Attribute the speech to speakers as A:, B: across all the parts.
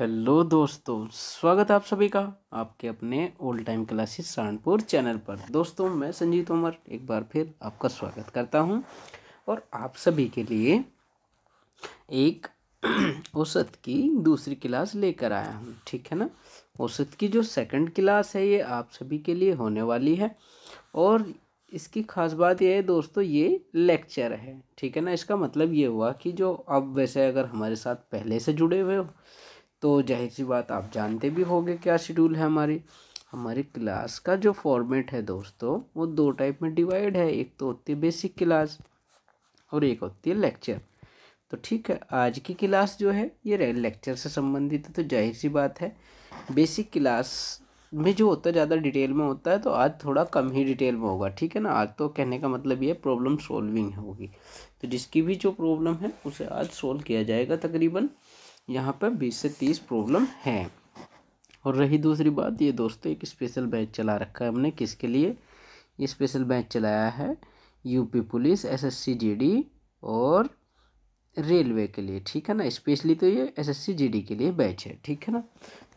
A: Hello दोस्तों स्वागत है आप सभी का आपके अपने old time classes Saharanpur channel पर दोस्तों मैं संजीत तोमर एक बार फिर आपका स्वागत करता हूं और आप सभी के लिए एक औसत की दूसरी क्लास लेकर आया हूं ठीक है ना औसत की जो सेकंड क्लास है ये आप सभी के लिए होने वाली है और इसकी खास बात यह है दोस्तों ये लेक्चर है ठीक है ना इसका मतलब ये हुआ कि जो अब वैसे अगर हमारे साथ पहले से जुड़े हुए हो तो जाहिर सी बात आप जानते भी होंगे क्या शेड्यूल है हमारी हमारी क्लास का जो फॉर्मेट है दोस्तों वो दो टाइप में डिवाइड है एक तो होती है बेसिक क्लास और एक होती है लेक्चर तो ठीक है आज की क्लास जो है ये लेक्चर से संबंधित है तो जाहिर सी बात है बेसिक क्लास में जो होता है ज़्यादा डिटेल में होता है तो आज थोड़ा कम ही डिटेल में होगा ठीक है ना आज तो कहने का मतलब ये प्रॉब्लम सॉल्विंग होगी तो जिसकी भी जो प्रॉब्लम है उसे आज सॉल्व किया जाएगा तकरीबन यहाँ पर बीस से तीस प्रॉब्लम है और रही दूसरी बात ये दोस्तों एक स्पेशल बैच चला रखा है हमने किसके लिए ये स्पेशल बैच चलाया है यूपी पुलिस एसएससी जीडी और रेलवे के लिए ठीक है ना स्पेशली तो ये एसएससी जीडी के लिए बैच है ठीक है ना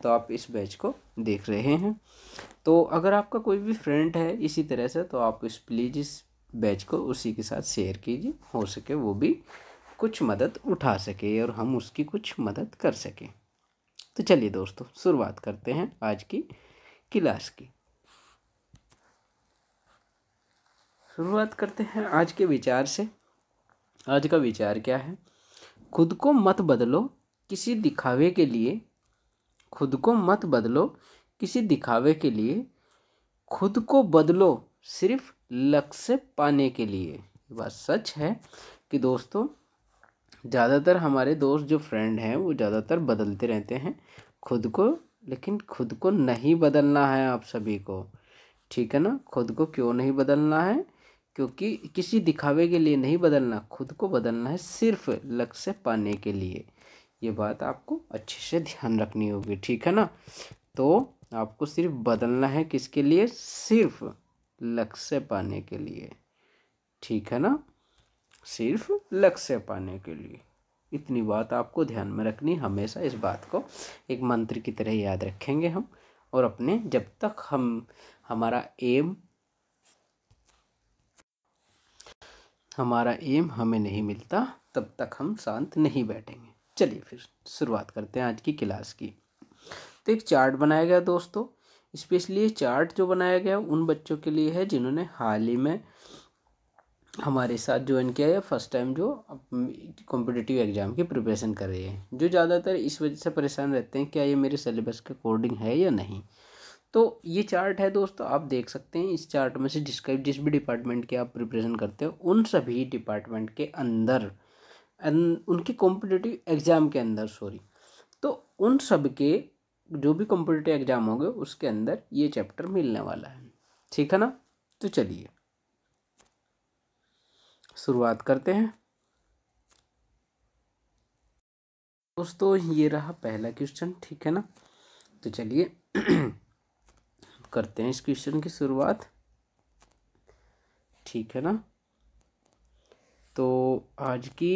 A: तो आप इस बैच को देख रहे हैं तो अगर आपका कोई भी फ्रेंड है इसी तरह से तो आप इस प्लीज़ इस बैच को उसी के साथ शेयर कीजिए हो सके वो भी कुछ मदद उठा सके और हम उसकी कुछ मदद कर सकें तो चलिए दोस्तों शुरुआत करते हैं आज की क्लास की शुरुआत करते हैं आज के विचार से आज का विचार क्या है खुद को मत बदलो किसी दिखावे के लिए खुद को मत बदलो किसी दिखावे के लिए खुद को बदलो सिर्फ लक्ष्य पाने के लिए बात सच है कि दोस्तों ज़्यादातर हमारे दोस्त जो फ्रेंड हैं वो ज़्यादातर बदलते रहते हैं खुद को लेकिन खुद को नहीं बदलना है आप सभी को ठीक है ना खुद को क्यों नहीं बदलना है क्योंकि किसी दिखावे के लिए नहीं बदलना खुद को बदलना है सिर्फ लक्ष्य पाने के लिए ये बात आपको अच्छे से ध्यान रखनी होगी ठीक है ना तो आपको सिर्फ बदलना है किसके लिए सिर्फ लक्ष्य पाने के लिए ठीक है ना सिर्फ लक्ष्य पाने के लिए इतनी बात आपको ध्यान में रखनी हमेशा इस बात को एक मंत्र की तरह याद रखेंगे हम और अपने जब तक हम हमारा एम हमारा एम हमें नहीं मिलता तब तक हम शांत नहीं बैठेंगे चलिए फिर शुरुआत करते हैं आज की क्लास की तो एक चार्ट बनाया गया दोस्तों स्पेशली ये चार्ट जो बनाया गया उन बच्चों के लिए है जिन्होंने हाल ही में हमारे साथ ज्वाइन किया है फर्स्ट टाइम जो कॉम्पिटिटिव एग्ज़ाम की प्रिपरेशन कर रहे हैं जो ज़्यादातर इस वजह से परेशान रहते हैं क्या ये मेरे सिलेबस के अकॉर्डिंग है या नहीं तो ये चार्ट है दोस्तों आप देख सकते हैं इस चार्ट में से जिसका जिस भी डिपार्टमेंट के आप प्रिपरेशन करते हो उन सभी डिपार्टमेंट के अंदर अन, उनके कॉम्पिटिटिव एग्ज़ाम के अंदर सॉरी तो उन सब के जो भी कॉम्पिटिटिव एग्ज़ाम होंगे उसके अंदर ये चैप्टर मिलने वाला है ठीक है ना तो चलिए शुरुआत करते हैं दोस्तों ये रहा पहला क्वेश्चन ठीक है ना तो चलिए करते हैं इस क्वेश्चन की शुरुआत ठीक है ना तो आज की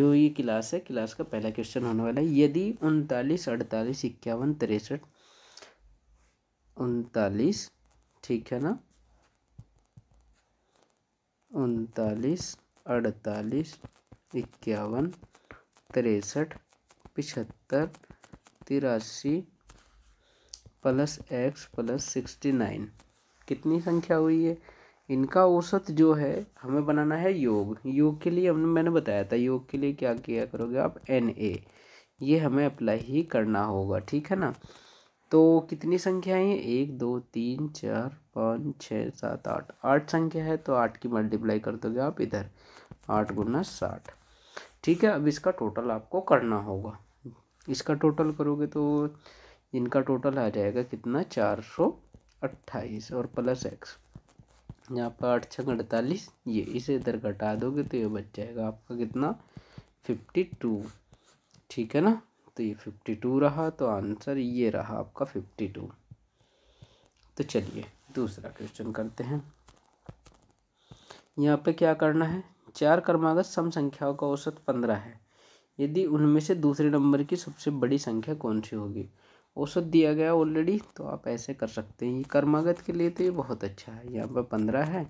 A: जो ये क्लास है क्लास का पहला क्वेश्चन होने वाला है यदि उनतालीस अड़तालीस इक्यावन तिरसठ उनतालीस ठीक है ना उनतालीस अड़तालीस इक्यावन तिरसठ पिछहत्तर तिरासी plus x plus sixty nine कितनी संख्या हुई है इनका औसत जो है हमें बनाना है योग योग के लिए हमने मैंने बताया था योग के लिए क्या किया करोगे आप एन ए ये हमें अप्लाई ही करना होगा ठीक है ना तो कितनी संख्याएं एक दो तीन चार पाँच छः सात आठ आठ संख्या है तो आठ की मल्टीप्लाई कर दोगे आप इधर आठ गुना साठ ठीक है अब इसका टोटल आपको करना होगा इसका टोटल करोगे तो इनका टोटल आ जाएगा कितना चार सौ अट्ठाईस और प्लस एक्स यहाँ पर आठ छः अड़तालीस ये इसे इधर घटा दोगे तो ये बच जाएगा आपका कितना फिफ्टी टू ठीक है ना तो ये फिफ्टी टू रहा तो आंसर ये रहा आपका फिफ्टी टू तो चलिए दूसरा क्वेश्चन करते हैं यहाँ पे क्या करना है चार क्रमागत सम संख्याओं का औसत पंद्रह है यदि उनमें से दूसरे नंबर की सबसे बड़ी संख्या कौन सी होगी औसत दिया गया ऑलरेडी तो आप ऐसे कर सकते हैं ये कर्मागत के लिए तो ये बहुत अच्छा है यहाँ पर पंद्रह है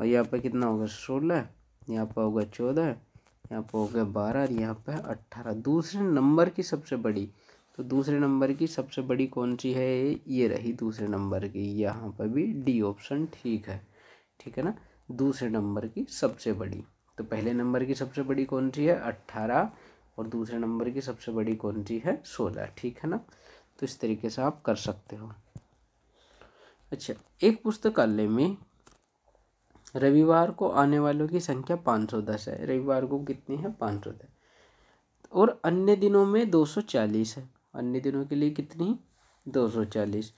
A: और यहाँ पर कितना होगा सोलह यहाँ पर होगा चौदह यहाँ पर होगा बारह और यहाँ पर अट्ठारह दूसरे नंबर की सबसे बड़ी तो दूसरे नंबर की सबसे बड़ी कौन सी है ये रही दूसरे नंबर की यहाँ पर भी डी ऑप्शन ठीक है ठीक है ना दूसरे नंबर की सबसे बड़ी तो पहले नंबर की सबसे बड़ी कौन सी है अट्ठारह और दूसरे नंबर की सबसे बड़ी कौन सी है सोलह ठीक है ना तो इस तरीके से आप कर सकते हो अच्छा एक पुस्तकालय में रविवार को आने वालों की संख्या पाँच सौ दस है रविवार को कितनी है पाँच सौ दस और अन्य दिनों में दो सौ चालीस है अन्य दिनों के लिए कितनी दो सौ चालीस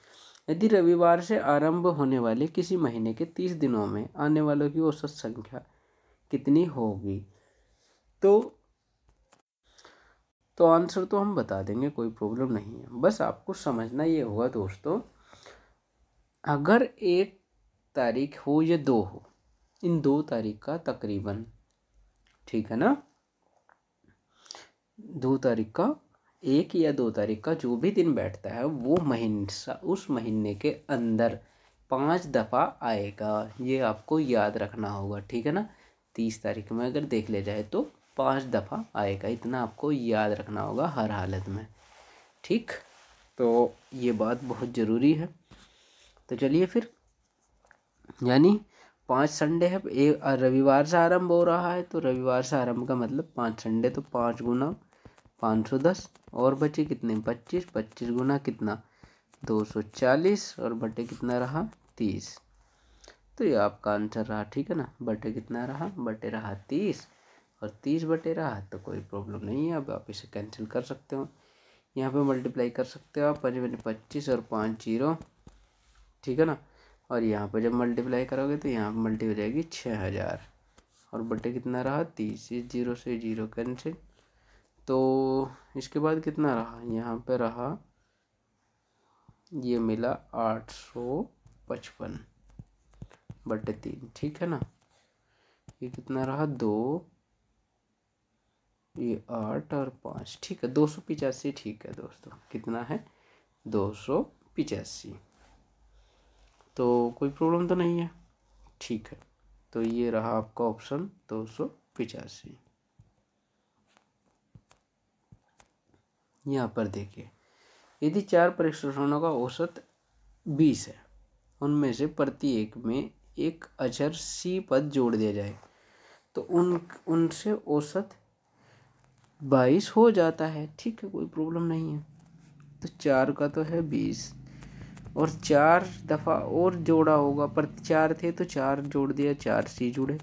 A: यदि रविवार से आरंभ होने वाले किसी महीने के तीस दिनों में आने वालों की औसत संख्या कितनी होगी तो तो आंसर तो हम बता देंगे कोई प्रॉब्लम नहीं है बस आपको समझना ये होगा दोस्तों अगर एक तारीख हो या दो हो इन दो तारीख का तकरीबन ठीक है ना दो तारीख का एक या दो तारीख का जो भी दिन बैठता है वो महीने उस महीने के अंदर पाँच दफ़ा आएगा ये आपको याद रखना होगा ठीक है ना तीस तारीख में अगर देख ले जाए तो पाँच दफ़ा आएगा इतना आपको याद रखना होगा हर हालत में ठीक तो ये बात बहुत ज़रूरी है तो चलिए फिर यानी पाँच संडे है एक रविवार से आरंभ हो रहा है तो रविवार से आरंभ का मतलब पाँच संडे तो पाँच गुना पाँच सौ दस और बचे कितने पच्चीस पच्चीस गुना कितना दो सौ चालीस और बटे कितना रहा तीस तो ये आपका आंसर रहा ठीक है ना बटे कितना रहा बटे रहा तीस और तीस बटे रहा तो कोई प्रॉब्लम नहीं है अब आप इसे कैंसिल कर सकते हो यहाँ पे मल्टीप्लाई कर सकते हो आप पंच पच्चीस और पाँच जीरो ठीक है ना और यहाँ पर जब मल्टीप्लाई करोगे तो यहाँ पर मल्टी हो जाएगी छः हज़ार और बटे कितना रहा तीस इस जीरो से जीरो कैंसिल तो इसके बाद कितना रहा यहाँ पे रहा ये मिला आठ सौ पचपन बटे तीन ठीक है ना ये कितना रहा दो ये आठ और पाँच ठीक है दो सौ पिचासी ठीक है दोस्तों कितना है दो सौ पिचासी तो कोई प्रॉब्लम तो नहीं है ठीक है तो ये रहा आपका ऑप्शन दो सौ पिचासी यहाँ पर देखिए यदि चार परीक्षणों का औसत बीस है उनमें से प्रत्येक में एक अक्षर सी पद जोड़ दिया जाए तो उन उनसे औसत बाईस हो जाता है ठीक है कोई प्रॉब्लम नहीं है तो चार का तो है बीस और चार दफ़ा और जोड़ा होगा पर चार थे तो चार जोड़ दिया चार सी जुड़े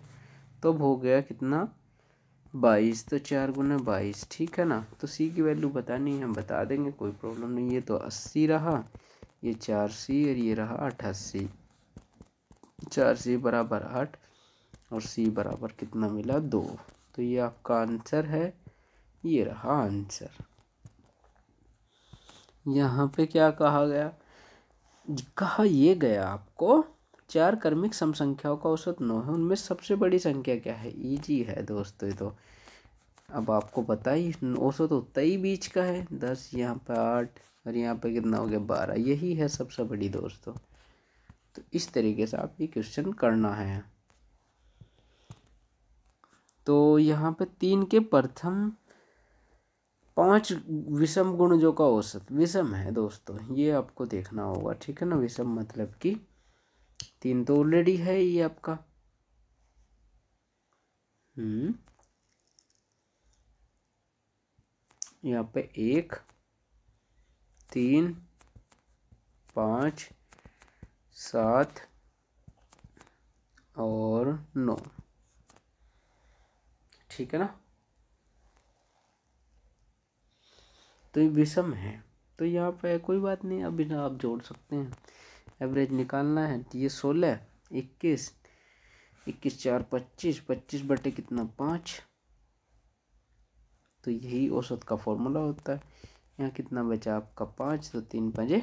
A: तो अब हो गया कितना बाईस तो चार गुना बाईस ठीक है ना तो सी की वैल्यू बतानी है हम बता देंगे कोई प्रॉब्लम नहीं ये तो अस्सी रहा ये चार सी और ये रहा अठासी चार सी बराबर आठ और सी बराबर कितना मिला दो तो ये आपका आंसर है ये रहा आंसर यहाँ पे क्या कहा गया कहा ये गया आपको चार कर्मिक समसंख्याओं का औसत नौ है उनमें सबसे बड़ी संख्या क्या है ईजी e है दोस्तों ये तो अब आपको पता ही औसत तो ही बीच का है दस यहाँ पर आठ और यहाँ पर कितना हो गया बारह यही है सबसे बड़ी दोस्तों तो इस तरीके से आप ये क्वेश्चन करना है तो यहाँ पे तीन के प्रथम पांच विषम गुण जो का औसत विषम है दोस्तों ये आपको देखना होगा ठीक है ना विषम मतलब कि तीन तो ऑलरेडी है ये आपका हम्म यहाँ पे एक तीन पाँच सात और नौ ठीक है ना तो ये विषम है तो यहाँ पे कोई बात नहीं अभी ना आप जोड़ सकते हैं एवरेज निकालना है तो ये सोलह इक्कीस इक्कीस चार पच्चीस पच्चीस बटे कितना पाँच तो यही औसत का फॉर्मूला होता है यहाँ कितना बचा आपका पाँच तो तीन पंजे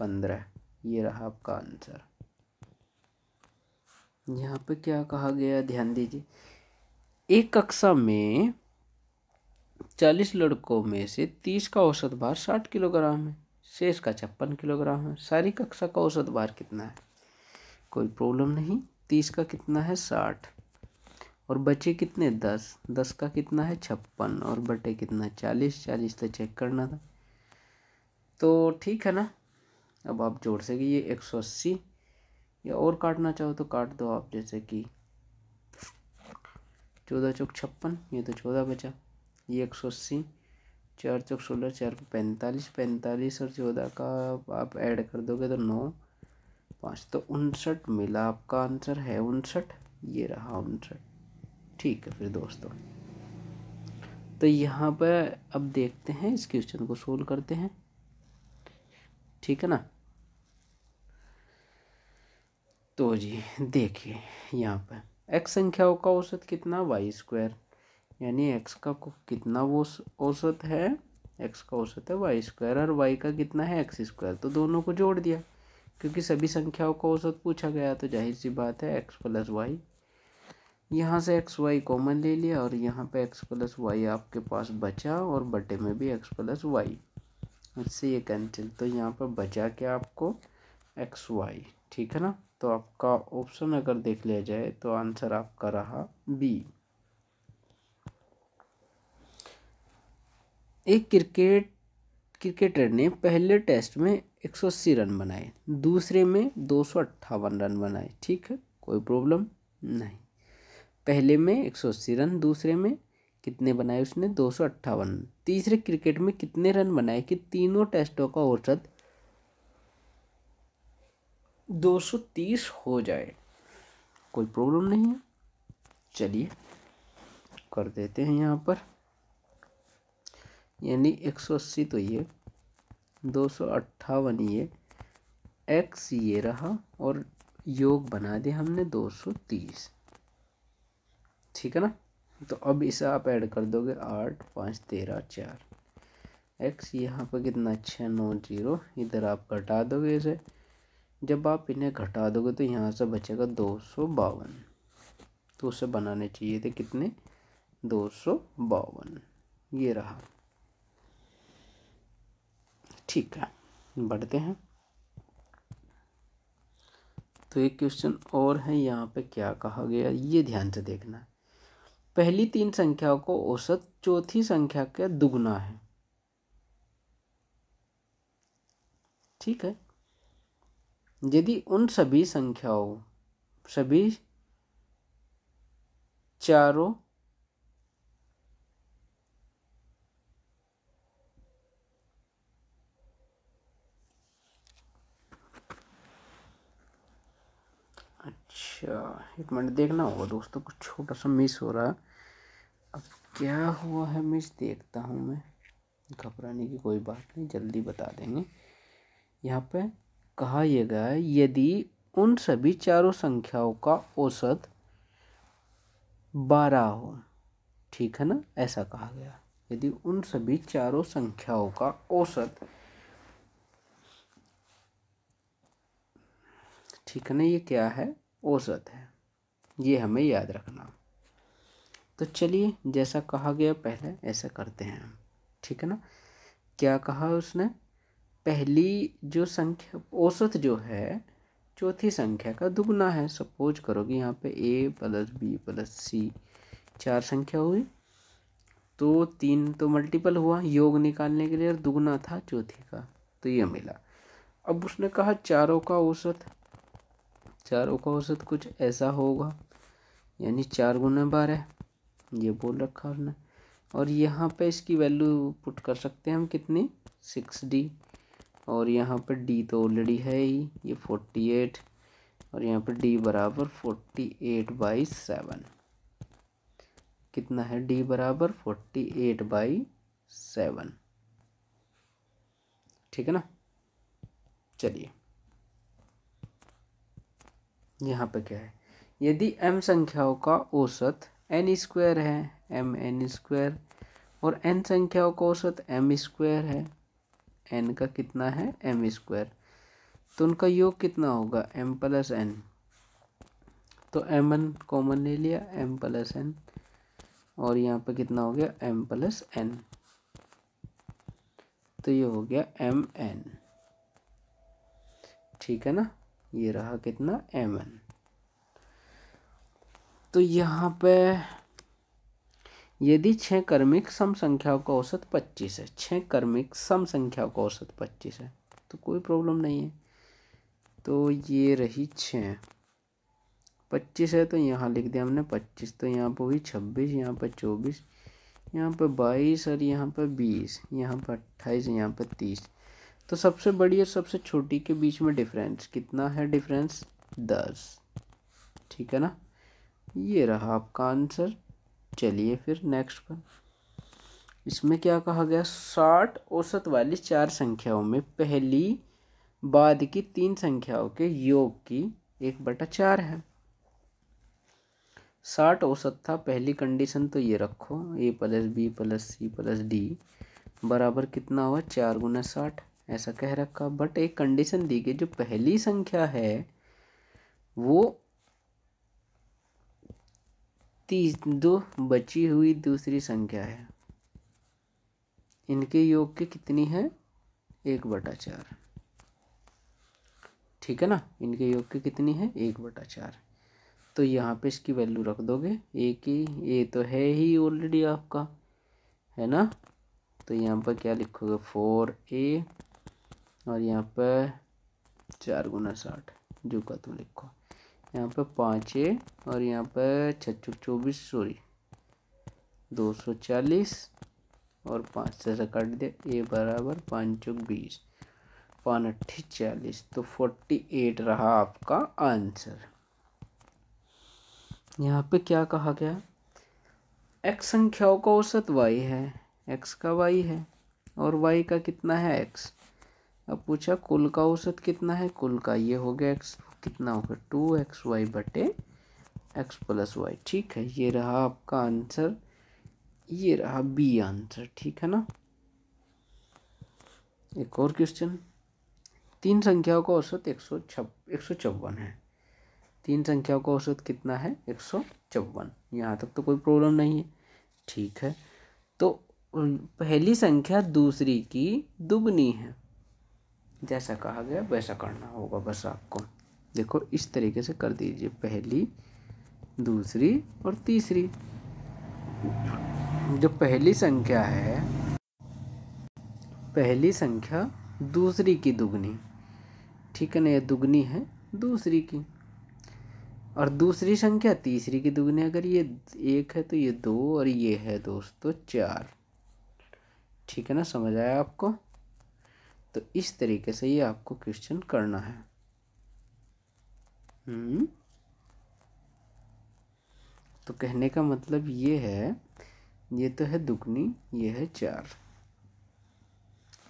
A: पंद्रह ये रहा आपका आंसर यहाँ पे क्या कहा गया ध्यान दीजिए एक कक्षा में चालीस लड़कों में से तीस का औसत भार साठ किलोग्राम है शेष का छप्पन किलोग्राम है सारी कक्षा का औसत भार कितना है कोई प्रॉब्लम नहीं तीस का कितना है साठ और बचे कितने दस दस का कितना है छप्पन और बटे कितना चालीस चालीस तो चेक करना था तो ठीक है ना अब आप जोड़ ये एक सौ अस्सी या और काटना चाहो तो काट दो आप जैसे कि चौदह चौक छप्पन ये तो चौदह बचा ये एक सौ अस्सी चार चौक सोलह चार पैंतालीस पैंतालीस और चौदह का आप ऐड कर दोगे तो नौ पाँच तो उनसठ मिला आपका आंसर है उनसठ ये रहा उनसठ ठीक है फिर दोस्तों तो यहाँ पर अब देखते हैं इस क्वेश्चन को सोल्व करते हैं ठीक है ना तो जी देखिए यहाँ पर एक्स संख्याओं का औसत कितना वाई स्क्वायर यानी एक्स का कितना वो औसत है एक्स का औसत है वाई स्क्वायर और वाई का कितना है एक्स स्क्वायर तो दोनों को जोड़ दिया क्योंकि सभी संख्याओं का औसत पूछा गया तो जाहिर सी बात है एक्स प्लस वाई यहाँ से एक्स वाई कॉमन ले लिया और यहाँ पे एक्स प्लस वाई आपके पास बचा और बटे में भी एक्स प्लस वाई इससे ये कैंसिल तो यहाँ पर बचा क्या आपको एक्स वाई ठीक है ना तो आपका ऑप्शन अगर देख लिया जाए तो आंसर आपका रहा बी एक क्रिकेट क्रिकेटर ने पहले टेस्ट में एक सौ अस्सी रन बनाए दूसरे में दो सौ अट्ठावन रन बनाए ठीक है कोई प्रॉब्लम नहीं पहले में एक सौ अस्सी रन दूसरे में कितने बनाए उसने दो सौ अट्ठावन तीसरे क्रिकेट में कितने रन बनाए कि तीनों टेस्टों का औसत दो सौ तीस हो जाए कोई प्रॉब्लम नहीं है चलिए कर देते हैं यहाँ पर यानी एक सौ अस्सी तो ये दो सौ अट्ठावन ये एक्स ये रहा और योग बना दिया हमने दो सौ तीस ठीक है ना तो अब इसे आप ऐड कर दोगे आठ पाँच तेरह चार एक्स यहाँ पर कितना छः नौ जीरो इधर आप घटा दोगे इसे जब आप इन्हें घटा दोगे तो यहाँ से बचेगा दो सौ बावन तो उसे बनाने चाहिए थे कितने दो सौ बावन ये रहा ठीक है बढ़ते हैं तो एक क्वेश्चन और है यहाँ पे क्या कहा गया ये ध्यान से देखना पहली तीन संख्याओं को औसत चौथी संख्या के दुगना है ठीक है यदि उन सभी संख्याओं सभी चारों अच्छा एक मिनट देखना होगा दोस्तों कुछ छोटा सा मिस हो रहा है अब क्या हुआ है मिस देखता हूँ मैं घबराने की कोई बात नहीं जल्दी बता देंगे यहाँ पे कहा यह गया है यदि उन सभी चारों संख्याओं का औसत बारह हो ठीक है ना ऐसा कहा गया यदि उन सभी चारों संख्याओं का औसत ठीक है ना ये क्या है औसत है ये हमें याद रखना तो चलिए जैसा कहा गया पहले ऐसा करते हैं ठीक है ना क्या कहा उसने पहली जो संख्या औसत जो है चौथी संख्या का दुगना है सपोज करोगे यहाँ पे a plus b plus c चार संख्या हुई तो तीन तो मल्टीपल हुआ योग निकालने के लिए दुगना था चौथी का तो ये मिला अब उसने कहा चारों का औसत चारों का औसत कुछ ऐसा होगा यानी चार गुना बारह ये बोल रखा हमने और यहाँ पे इसकी वैल्यू पुट कर सकते हैं हम कितनी सिक्स डी और यहाँ पर डी तो ऑलरेडी है ही ये फोर्टी एट और यहाँ पर डी बराबर फोर्टी एट बाई सेवन कितना है डी बराबर फोर्टी एट बाई सेवन ठीक है ना चलिए यहाँ पे क्या है यदि m संख्याओं का औसत एन स्क्वायर है एम एन स्क्वायर और n संख्याओं का औसत एम स्क्वायर है n का कितना है एम स्क्वायर तो उनका योग कितना होगा एम प्लस एन तो एम एन कॉमन ले लिया एम प्लस एन और यहाँ पे कितना हो गया एम प्लस एन तो ये हो गया एम एन ठीक है ना ये रहा कितना एम एन तो यहाँ पे यदि छः कर्मिक सम संख्याओं का औसत पच्चीस है छः कर्मिक सम संख्याओं का औसत पच्चीस है तो कोई प्रॉब्लम नहीं है तो ये रही छः पच्चीस है तो यहाँ लिख दिया हमने पच्चीस तो यहाँ पर हुई छब्बीस यहाँ पर चौबीस यहाँ पर बाईस और यहाँ पर बीस यहाँ पर अट्ठाईस यहाँ पर तीस तो सबसे बड़ी और सबसे छोटी के बीच में डिफरेंस कितना है डिफरेंस दस ठीक है ना ये रहा आपका आंसर चलिए फिर नेक्स्ट पर इसमें क्या कहा गया साठ औसत वाली चार संख्याओं में पहली बाद की तीन संख्याओं के योग की एक बटा चार है साठ औसत था पहली कंडीशन तो ये रखो a plus b plus c plus d बराबर कितना हुआ चार गुना साठ ऐसा कह रखा बट एक कंडीशन दी गई जो पहली संख्या है वो तीस दो बची हुई दूसरी संख्या है इनके योग के कितनी है एक बटा चार ठीक है ना इनके योग के कितनी है एक बटा चार तो यहाँ पे इसकी वैल्यू रख दोगे एक ही ये तो है ही ऑलरेडी आपका है ना तो यहाँ पर क्या लिखोगे फोर ए और यहाँ पर चार गुना साठ जो का तुम लिखो यहाँ पर पाँच है और यहाँ पर छच्चू चौबीस सॉरी दो सौ चालीस और पाँच से से काट दे ए बराबर पाँच चौक बीस पान अट्ठी चालीस तो फोर्टी एट रहा आपका आंसर यहाँ पे क्या कहा गया एक्स संख्याओं का औसत वाई है एक्स का वाई है और वाई का कितना है एक्स अब पूछा कुल का औसत कितना है कुल का ये हो गया एक्स कितना होगा टू एक्स वाई बटे एक्स प्लस वाई ठीक है ये रहा आपका आंसर ये रहा बी आंसर ठीक है ना एक और क्वेश्चन तीन संख्याओं का औसत एक सौ छप एक सौ चौवन है तीन संख्याओं का औसत कितना है एक सौ चौवन यहाँ तक तो कोई प्रॉब्लम नहीं है ठीक है तो पहली संख्या दूसरी की दुगनी है जैसा कहा गया वैसा करना होगा बस आपको देखो इस तरीके से कर दीजिए पहली दूसरी और तीसरी जो पहली संख्या है पहली संख्या दूसरी की दुगनी ठीक है ना ये दुगनी है दूसरी की और दूसरी संख्या तीसरी की दुगनी अगर ये एक है तो ये दो और ये है दोस्तों चार ठीक है ना समझ आया आपको तो इस तरीके से ये आपको क्वेश्चन करना है हम्म। तो कहने का मतलब ये है ये तो है दुगनी ये है चार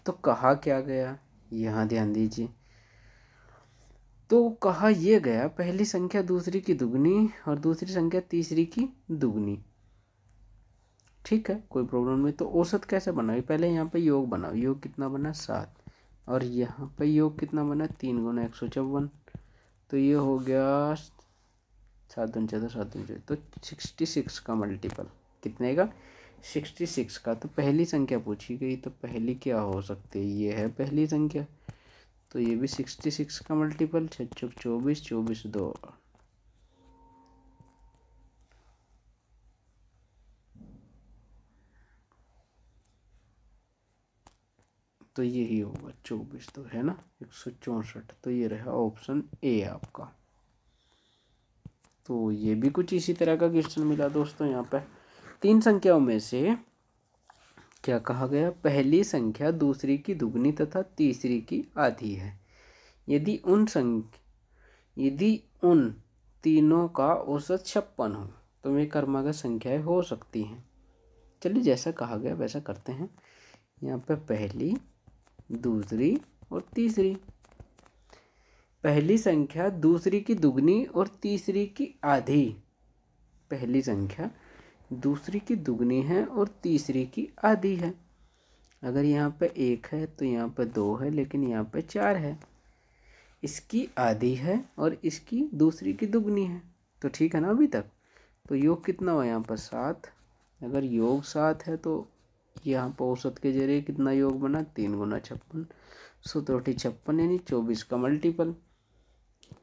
A: तो कहा क्या गया यहाँ ध्यान दीजिए तो कहा यह गया पहली संख्या दूसरी की दुगनी और दूसरी संख्या तीसरी की दुगनी ठीक है कोई प्रॉब्लम नहीं तो औसत कैसे बनाओ पहले यहाँ पे योग बनाओ योग कितना बना सात और यहाँ पर योग कितना बना तीन गुना एक सौ चौवन तो ये हो गया सात दून चौदह सात दून चौदह तो सिक्सटी सिक्स का मल्टीपल कितने का सिक्सटी सिक्स का तो पहली संख्या पूछी गई तो पहली क्या हो सकती है ये है पहली संख्या तो ये भी सिक्सटी सिक्स का मल्टीपल छः चौबीस चौबीस दो तो यही होगा चौबीस तो है ना एक सौ चौंसठ तो ये रहा ऑप्शन ए आपका तो ये भी कुछ इसी तरह का क्वेश्चन मिला दोस्तों यहाँ पे तीन संख्याओं में से क्या कहा गया पहली संख्या दूसरी की दुगनी तथा तीसरी की आधी है यदि उन संख्या यदि उन तीनों का औसत छप्पन हो तो वे कर्मागत संख्याएं हो सकती हैं चलिए जैसा कहा गया वैसा करते हैं यहाँ पे पहली दूसरी और तीसरी पहली संख्या दूसरी की दुगनी और तीसरी की आधी पहली संख्या दूसरी की दुगनी है और तीसरी की आधी है अगर यहाँ पे एक है तो यहाँ पे दो है लेकिन यहाँ पे चार है इसकी आधी है और इसकी दूसरी की दुगनी है तो ठीक है ना अभी तक तो योग कितना हुआ यहाँ पर सात अगर योग सात है तो यहाँ पर औसत के जरिए कितना योग बना तीन गुना छप्पन सूत्रोटी छप्पन यानी चौबीस का मल्टीपल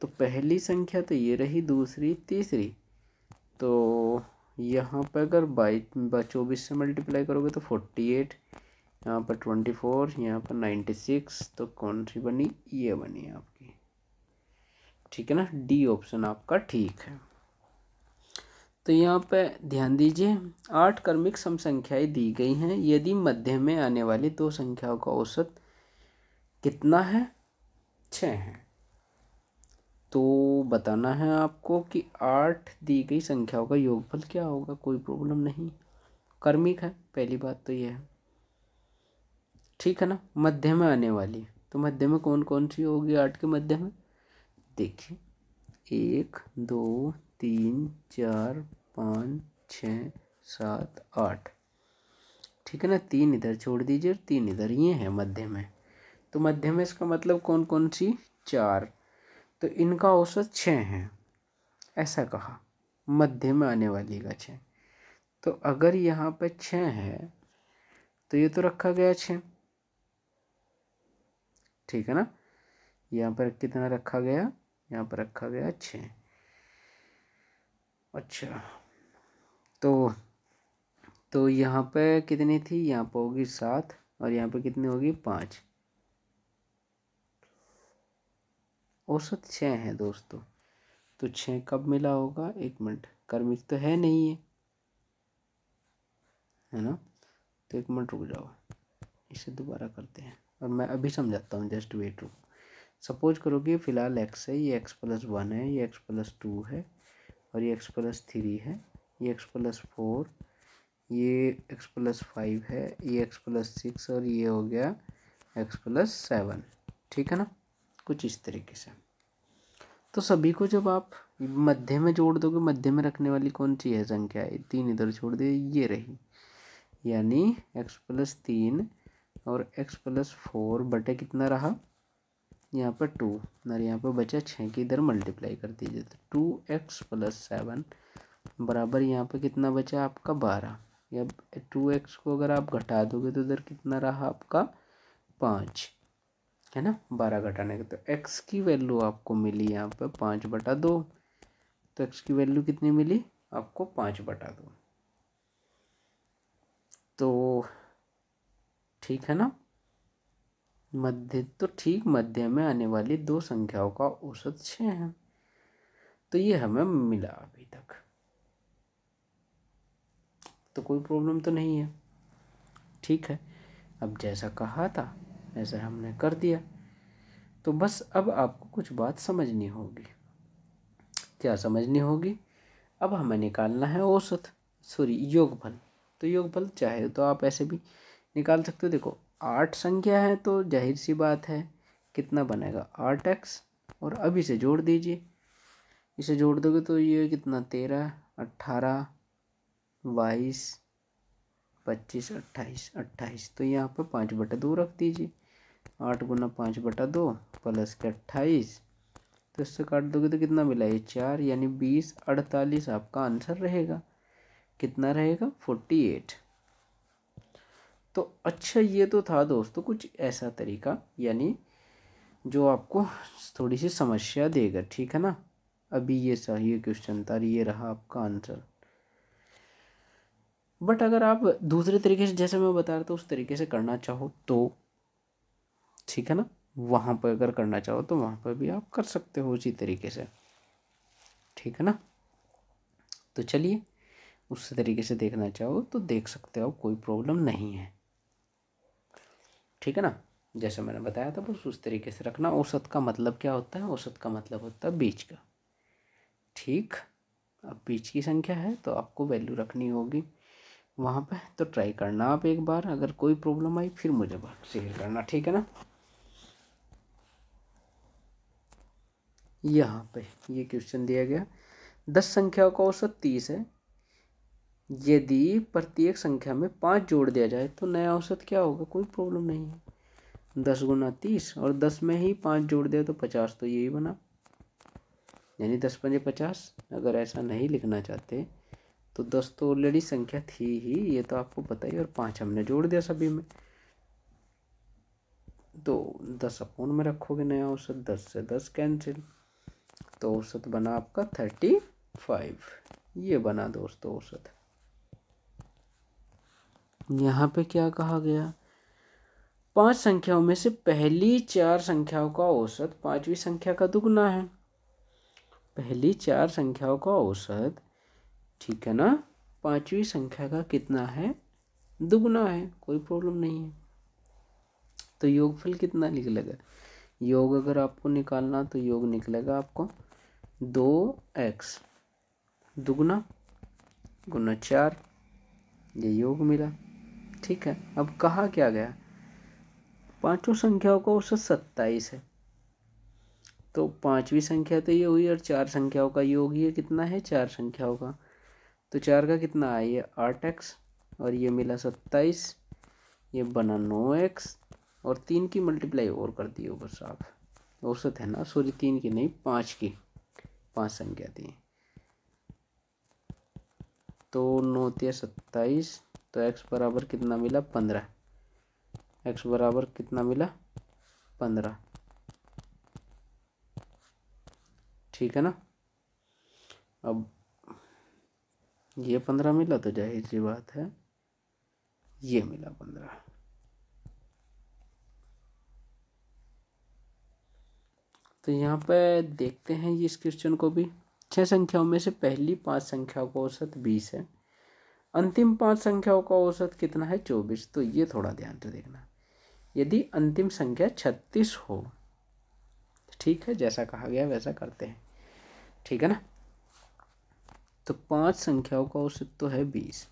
A: तो पहली संख्या तो ये रही दूसरी तीसरी तो यहाँ पर अगर बाई चौबीस से मल्टीप्लाई करोगे तो फोर्टी एट यहाँ पर ट्वेंटी फोर यहाँ पर नाइन्टी सिक्स तो कौन सी बनी ये बनी आपकी ठीक है ना डी ऑप्शन आपका ठीक है तो यहाँ पे ध्यान दीजिए आठ कर्मिक सम संख्याएं दी गई हैं यदि मध्य में आने वाली दो संख्याओं का औसत कितना है छः है तो बताना है आपको कि आठ दी गई संख्याओं का योगफल क्या होगा कोई प्रॉब्लम नहीं कर्मिक है पहली बात तो यह है ठीक है ना मध्य में आने वाली तो मध्य में कौन कौन सी होगी आठ के मध्य में देखिए एक दो तीन चार पाँच छ सात आठ ठीक है ना तीन इधर छोड़ दीजिए और तीन इधर ये हैं मध्य में तो मध्य में इसका मतलब कौन कौन सी चार तो इनका औसत छः है ऐसा कहा मध्य में आने वाली का छः तो अगर यहाँ पे छः है तो ये तो रखा गया छः ठीक है ना यहाँ पर कितना रखा गया यहाँ पर रखा गया छः अच्छा तो तो यहाँ पे कितनी थी यहाँ पे होगी सात और यहाँ पे कितनी होगी पाँच औसत छः है दोस्तों तो छः कब मिला होगा एक मिनट कर्मिक तो है नहीं है है ना तो एक मिनट रुक जाओ इसे दोबारा करते हैं और मैं अभी समझाता हूँ जस्ट वेट रुक सपोज करो कि फ़िलहाल एक्स है ये एक्स प्लस वन है ये एक्स प्लस टू है और ये एक्स प्लस थ्री है ये एक्स प्लस फोर ये एक्स प्लस फाइव है ये एक्स प्लस सिक्स और ये हो गया एक्स प्लस सेवन ठीक है ना कुछ इस तरीके से तो सभी को जब आप मध्य में जोड़ दोगे मध्य में रखने वाली कौन सी है संख्या है तीन इधर छोड़ दे ये रही यानी एक्स प्लस तीन और एक्स प्लस फोर बटे कितना रहा यहाँ पर टू और यहाँ पर बचा छः की इधर मल्टीप्लाई कर दीजिए तो टू एक्स प्लस सेवन बराबर यहाँ पर कितना बचा आपका बारह या टू एक्स को अगर आप घटा दोगे तो इधर कितना रहा आपका पाँच है ना बारह घटाने का तो एक्स की वैल्यू आपको मिली यहाँ पर पाँच बटा दो तो एक्स की वैल्यू कितनी मिली आपको पाँच बटा दो तो ठीक है ना मध्य तो ठीक मध्य में आने वाली दो संख्याओं का औसत छः है तो ये हमें मिला अभी तक तो कोई प्रॉब्लम तो नहीं है ठीक है अब जैसा कहा था ऐसा हमने कर दिया तो बस अब आपको कुछ बात समझनी होगी क्या समझनी होगी अब हमें निकालना है औसत सॉरी योगफल तो योगफल चाहे तो आप ऐसे भी निकाल सकते हो देखो आठ संख्या है तो जाहिर सी बात है कितना बनेगा आठ एक्स और अब इसे जोड़ दीजिए इसे जोड़ दोगे तो ये कितना तेरह अट्ठारह बाईस पच्चीस अट्ठाईस अट्ठाईस तो यहाँ पर पाँच बटा दो रख दीजिए आठ गुना पाँच बटा दो प्लस के अट्ठाईस तो इससे काट दोगे तो कितना मिला ये चार यानी बीस अड़तालीस आपका आंसर रहेगा कितना रहेगा फोर्टी एट तो अच्छा ये तो था दोस्तों कुछ ऐसा तरीका यानी जो आपको थोड़ी सी समस्या देगा ठीक है ना अभी ये सही क्वेश्चन था ये रहा आपका आंसर बट अगर आप दूसरे तरीके से जैसे मैं बता रहा था उस तरीके से करना चाहो तो ठीक है ना वहाँ पर अगर करना चाहो तो वहाँ पर भी आप कर सकते हो उसी तरीके से ठीक है ना तो चलिए उस तरीके से देखना चाहो तो देख सकते हो कोई प्रॉब्लम नहीं है ठीक है ना जैसा मैंने बताया था बस उस तरीके से रखना औसत का मतलब क्या होता है औसत का मतलब होता है बीच का ठीक अब बीच की संख्या है तो आपको वैल्यू रखनी होगी वहाँ पे तो ट्राई करना आप एक बार अगर कोई प्रॉब्लम आई फिर मुझे बात शेयर करना ठीक है ना यहाँ पे ये क्वेश्चन दिया गया दस संख्याओं का औसत तीस है यदि प्रत्येक संख्या में पाँच जोड़ दिया जाए तो नया औसत क्या होगा कोई प्रॉब्लम नहीं है दस गुना तीस और दस में ही पाँच जोड़ दिया तो पचास तो यही बना यानी दस पंजे पचास अगर ऐसा नहीं लिखना चाहते तो दस तो ऑलरेडी संख्या थी ही ये तो आपको पता ही और पाँच हमने जोड़ दिया सभी में तो दस अपोन में रखोगे नया औसत दस से दस कैंसिल तो औसत बना आपका थर्टी फाइव ये बना दोस्तों औसत यहाँ पे क्या कहा गया पांच संख्याओं में से पहली चार संख्याओं का औसत पांचवी संख्या का दुगना है पहली चार संख्याओं का औसत ठीक है ना पांचवी संख्या का कितना है दुगना है कोई प्रॉब्लम नहीं है तो योगफल कितना निकलेगा योग अगर आपको निकालना तो योग निकलेगा आपको दो एक्स दुगना गुना चार ये योग मिला ठीक है अब कहा क्या गया पांचों संख्याओं का औसत सत्ताईस है तो पांचवी संख्या तो ये हुई और चार संख्याओं का योग ये कितना है चार संख्याओं का तो चार का कितना आया ये आठ एक्स और ये मिला सत्ताईस ये बना नौ एक्स और तीन की मल्टीप्लाई और कर दी ऊपर साफ औसत है ना सॉरी तीन की नहीं पाँच की पाँच संख्या थी तो नौ ते सत्ताईस तो एक्स बराबर कितना मिला पंद्रह एक्स बराबर कितना मिला पंद्रह ठीक है ना अब ये पंद्रह मिला तो जाहिर सी बात है ये मिला पंद्रह तो यहाँ पे देखते हैं इस क्वेश्चन को भी छह संख्याओं में से पहली पांच संख्या का औसत बीस है अंतिम पांच संख्याओं का औसत कितना है चौबीस तो ये थोड़ा ध्यान से देखना यदि अंतिम संख्या छत्तीस हो ठीक है जैसा कहा गया वैसा करते हैं ठीक है ना तो पांच संख्याओं का औसत तो है बीस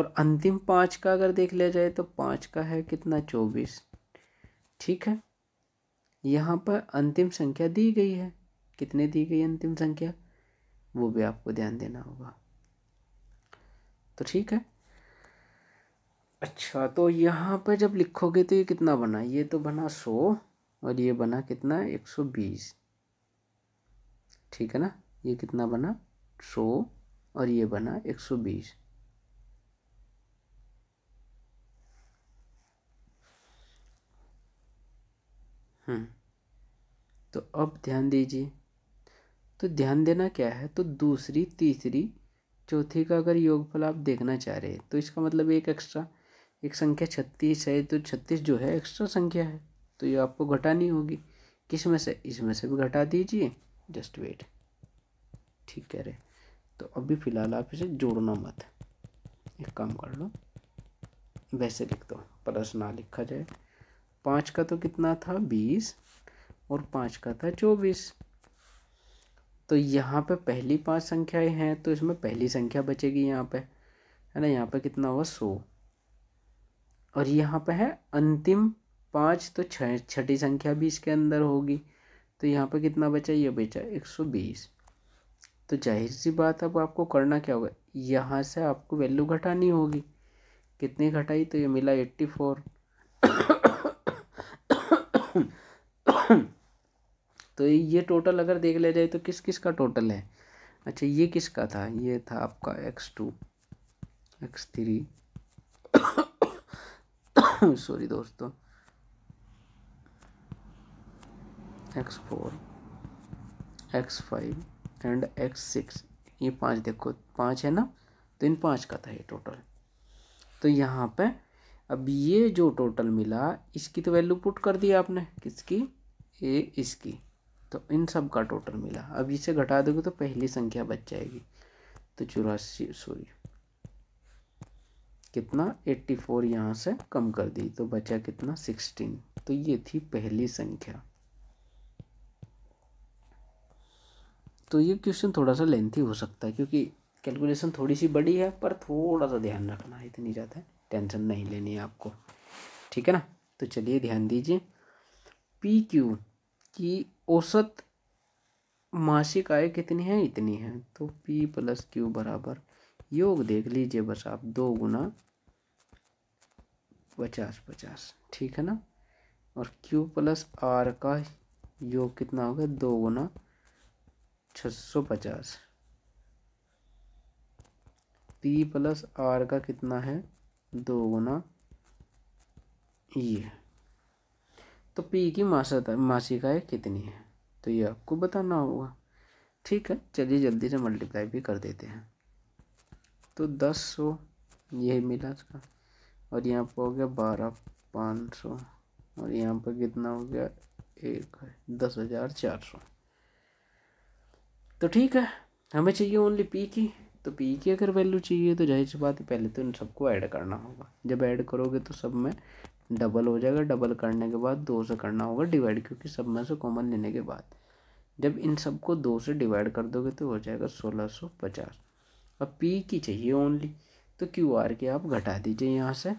A: और अंतिम पाँच का अगर देख लिया जाए तो पाँच का है कितना चौबीस ठीक है यहाँ पर अंतिम संख्या दी गई है कितने दी गई अंतिम संख्या वो भी आपको ध्यान देना होगा तो ठीक है अच्छा तो यहाँ पर जब लिखोगे तो ये कितना बना ये तो बना सौ और ये बना कितना एक सौ बीस ठीक है ना ये कितना बना सौ और ये बना एक सौ बीस हम्म, तो अब ध्यान दीजिए तो ध्यान देना क्या है तो दूसरी तीसरी चौथी का अगर योगफल आप देखना चाह रहे हैं तो इसका मतलब एक एक्स्ट्रा एक संख्या छत्तीस है तो छत्तीस जो है एक्स्ट्रा संख्या है तो ये आपको घटानी होगी किस में से इसमें से भी घटा दीजिए जस्ट वेट ठीक कह रहे तो अभी फ़िलहाल आप इसे जोड़ना मत एक काम कर लो वैसे लिख दो प्लस ना लिखा जाए पाँच का तो कितना था बीस और पाँच का था चौबीस तो यहाँ पे पहली पांच संख्याएं हैं तो इसमें पहली संख्या बचेगी यहाँ पे है ना यहाँ पे कितना हुआ सौ और यहाँ पे है अंतिम पाँच तो छ छठी संख्या भी इसके अंदर होगी तो यहाँ पे कितना बचा ये बचा एक सौ बीस तो जाहिर सी बात अब आपको करना क्या होगा यहाँ से आपको वैल्यू घटानी होगी कितनी घटाई तो ये मिला एट्टी फोर तो ये टोटल अगर देख लिया जाए तो किस किस का टोटल है अच्छा ये किसका था ये था आपका x two x three sorry दोस्तों x four x five and x six ये पांच देखो पांच है ना तो इन पांच का था ये टोटल तो यहाँ पे अब ये जो टोटल मिला इसकी तो वैल्यू पुट कर दी आपने किसकी ये इसकी तो इन सब का टोटल मिला अब इसे घटा दोगे तो पहली संख्या बच जाएगी तो चौरासी सॉरी कितना एट्टी फोर यहाँ से कम कर दी तो बचा कितना सिक्सटीन तो ये थी पहली संख्या तो ये क्वेश्चन थोड़ा सा लेंथी हो सकता है क्योंकि कैलकुलेशन थोड़ी सी बड़ी है पर थोड़ा सा ध्यान रखना है इतनी ज़्यादा टेंशन नहीं लेनी है आपको ठीक है ना तो चलिए ध्यान दीजिए पी क्यू की औसत मासिक आय कितनी है इतनी है तो पी प्लस क्यू बराबर योग देख लीजिए बस आप दो गुना पचास पचास ठीक है ना और क्यू प्लस आर का योग कितना होगा दो गुना छ सौ पचास पी प्लस आर का कितना है दो गुना ये तो पी की मासा मासिक है कितनी है तो ये आपको बताना होगा ठीक है चलिए जल्दी से मल्टीप्लाई भी कर देते हैं तो दस सौ ये मिला इसका और यहाँ पर हो गया बारह पाँच सौ और यहाँ पर कितना हो गया एक दस हज़ार चार सौ तो ठीक है हमें चाहिए ओनली पी की तो पी की अगर वैल्यू चाहिए तो जाहिर सी बात है पहले तो इन सबको ऐड करना होगा जब ऐड करोगे तो सब में डबल हो जाएगा डबल करने के बाद दो से करना होगा डिवाइड क्योंकि सब में से कॉमन लेने के बाद जब इन सबको दो से डिवाइड कर दोगे तो हो जाएगा सोलह सौ पचास अब पी की चाहिए ओनली तो क्यू आर की आप घटा दीजिए यहाँ से